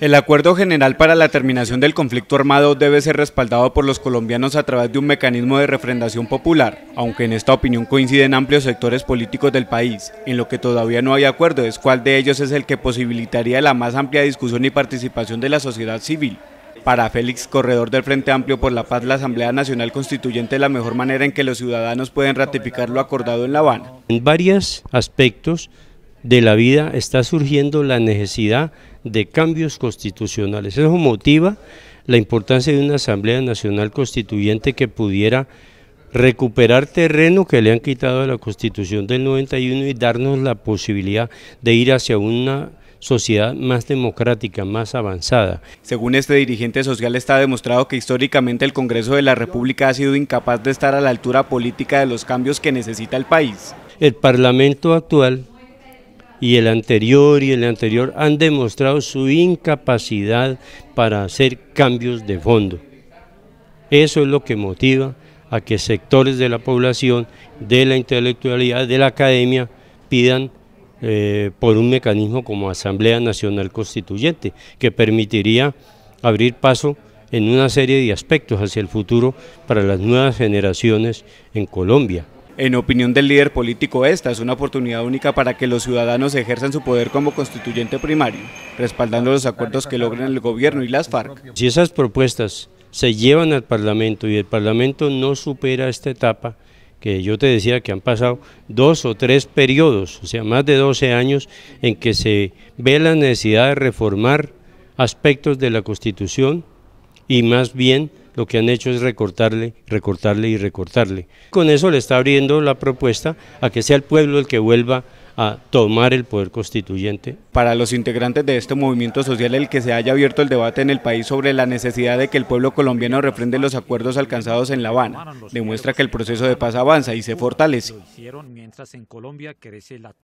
El acuerdo general para la terminación del conflicto armado debe ser respaldado por los colombianos a través de un mecanismo de refrendación popular, aunque en esta opinión coinciden amplios sectores políticos del país. En lo que todavía no hay acuerdo es cuál de ellos es el que posibilitaría la más amplia discusión y participación de la sociedad civil. Para Félix Corredor del Frente Amplio por la Paz, la Asamblea Nacional Constituyente es la mejor manera en que los ciudadanos pueden ratificar lo acordado en La Habana. En varios aspectos de la vida está surgiendo la necesidad de cambios constitucionales. Eso motiva la importancia de una Asamblea Nacional Constituyente que pudiera recuperar terreno que le han quitado a la Constitución del 91 y darnos la posibilidad de ir hacia una sociedad más democrática, más avanzada. Según este dirigente social está demostrado que históricamente el Congreso de la República ha sido incapaz de estar a la altura política de los cambios que necesita el país. El Parlamento actual y el anterior y el anterior han demostrado su incapacidad para hacer cambios de fondo. Eso es lo que motiva a que sectores de la población, de la intelectualidad, de la academia, pidan eh, por un mecanismo como Asamblea Nacional Constituyente, que permitiría abrir paso en una serie de aspectos hacia el futuro para las nuevas generaciones en Colombia. En opinión del líder político, esta es una oportunidad única para que los ciudadanos ejerzan su poder como constituyente primario, respaldando los acuerdos que logren el gobierno y las FARC. Si esas propuestas se llevan al Parlamento y el Parlamento no supera esta etapa, que yo te decía que han pasado dos o tres periodos, o sea, más de 12 años, en que se ve la necesidad de reformar aspectos de la Constitución y más bien lo que han hecho es recortarle, recortarle y recortarle. Con eso le está abriendo la propuesta a que sea el pueblo el que vuelva a tomar el poder constituyente. Para los integrantes de este movimiento social, el que se haya abierto el debate en el país sobre la necesidad de que el pueblo colombiano refrende los acuerdos alcanzados en La Habana, demuestra que el proceso de paz avanza y se fortalece.